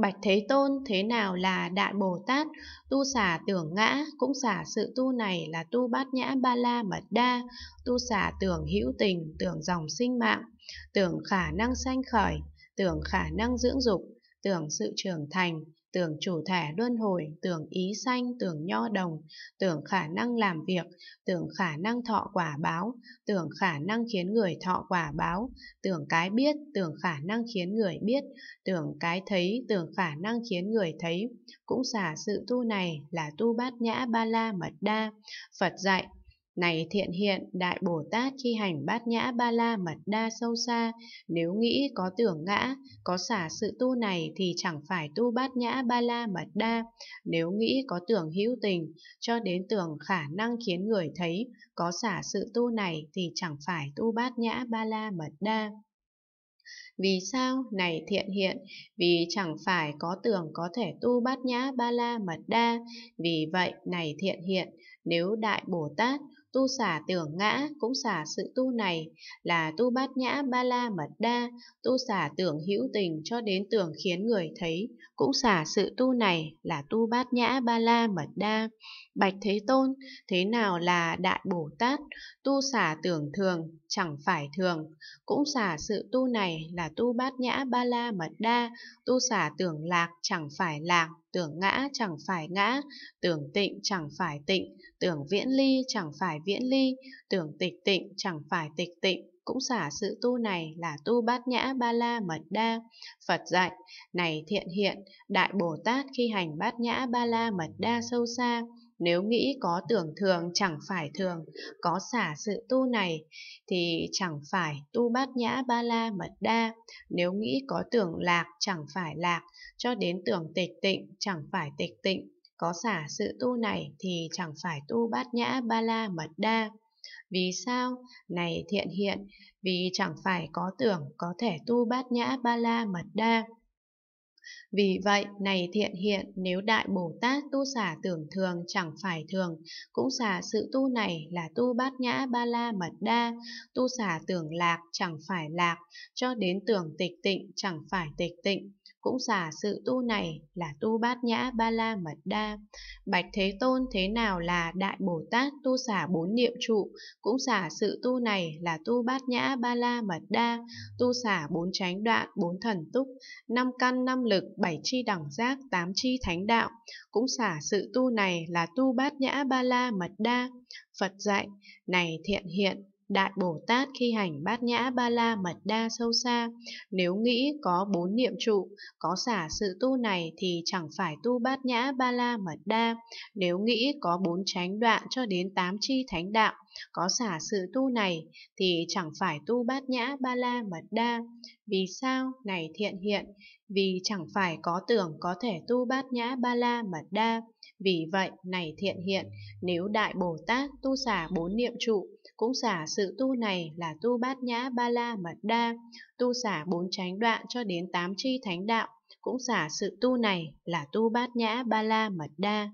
Bạch Thế Tôn thế nào là Đại Bồ Tát, tu xả tưởng ngã, cũng xả sự tu này là tu bát nhã ba la mật đa, tu xả tưởng hữu tình, tưởng dòng sinh mạng, tưởng khả năng sanh khởi, tưởng khả năng dưỡng dục, tưởng sự trưởng thành, tưởng chủ thể luân hồi, tưởng ý sanh, tưởng nho đồng, tưởng khả năng làm việc, tưởng khả năng thọ quả báo, tưởng khả năng khiến người thọ quả báo, tưởng cái biết, tưởng khả năng khiến người biết, tưởng cái thấy, tưởng khả năng khiến người thấy. Cũng xả sự tu này là tu bát nhã ba la mật đa. Phật dạy này thiện hiện, Đại Bồ Tát khi hành bát nhã ba la mật đa sâu xa, nếu nghĩ có tưởng ngã, có xả sự tu này thì chẳng phải tu bát nhã ba la mật đa, nếu nghĩ có tưởng hữu tình, cho đến tưởng khả năng khiến người thấy, có xả sự tu này thì chẳng phải tu bát nhã ba la mật đa. Vì sao? Này thiện hiện, vì chẳng phải có tưởng có thể tu bát nhã ba la mật đa, vì vậy này thiện hiện, nếu Đại Bồ Tát tu xả tưởng ngã cũng xả sự tu này là tu bát nhã ba la mật đa, tu xả tưởng hữu tình cho đến tưởng khiến người thấy cũng xả sự tu này là tu bát nhã ba la mật đa. Bạch Thế Tôn, thế nào là Đại Bồ Tát? Tu xả tưởng thường, chẳng phải thường. Cũng xả sự tu này là tu bát nhã ba la mật đa, tu xả tưởng lạc, chẳng phải lạc, tưởng ngã, chẳng phải ngã, tưởng tịnh, chẳng phải tịnh, tưởng viễn ly chẳng phải viễn ly, tưởng tịch tịnh chẳng phải tịch tịnh, cũng xả sự tu này là tu bát nhã ba la mật đa. Phật dạy, này thiện hiện, Đại Bồ Tát khi hành bát nhã ba la mật đa sâu xa, nếu nghĩ có tưởng thường chẳng phải thường, có xả sự tu này thì chẳng phải tu bát nhã ba la mật đa, nếu nghĩ có tưởng lạc chẳng phải lạc, cho đến tưởng tịch tịnh chẳng phải tịch tịnh, có xả sự tu này thì chẳng phải tu bát nhã ba la mật đa. Vì sao? Này thiện hiện, vì chẳng phải có tưởng có thể tu bát nhã ba la mật đa. Vì vậy, này thiện hiện, nếu Đại Bồ Tát tu xả tưởng thường chẳng phải thường, cũng xả sự tu này là tu bát nhã ba la mật đa, tu xả tưởng lạc chẳng phải lạc, cho đến tưởng tịch tịnh chẳng phải tịch tịnh, cũng giả sự tu này là tu bát nhã ba la mật đa. Bạch Thế Tôn thế nào là Đại Bồ Tát tu xả bốn niệm trụ, cũng giả sự tu này là tu bát nhã ba la mật đa, tu xả bốn chánh đoạn, bốn thần túc, năm căn năm lực, bảy chi đẳng giác, tám chi thánh đạo, cũng xả sự tu này là tu bát nhã ba la mật đa. Phật dạy, này thiện hiện, Đại Bồ Tát khi hành bát nhã ba la mật đa sâu xa, nếu nghĩ có bốn niệm trụ, có xả sự tu này thì chẳng phải tu bát nhã ba la mật đa, nếu nghĩ có bốn tránh đoạn cho đến tám chi thánh đạo, có xả sự tu này thì chẳng phải tu bát nhã ba la mật đa. Vì sao này thiện hiện? Vì chẳng phải có tưởng có thể tu bát nhã ba la mật đa. Vì vậy, này thiện hiện, nếu Đại Bồ Tát tu xả bốn niệm trụ, cũng xả sự tu này là tu bát nhã ba la mật đa, tu xả bốn chánh đoạn cho đến tám chi thánh đạo, cũng xả sự tu này là tu bát nhã ba la mật đa.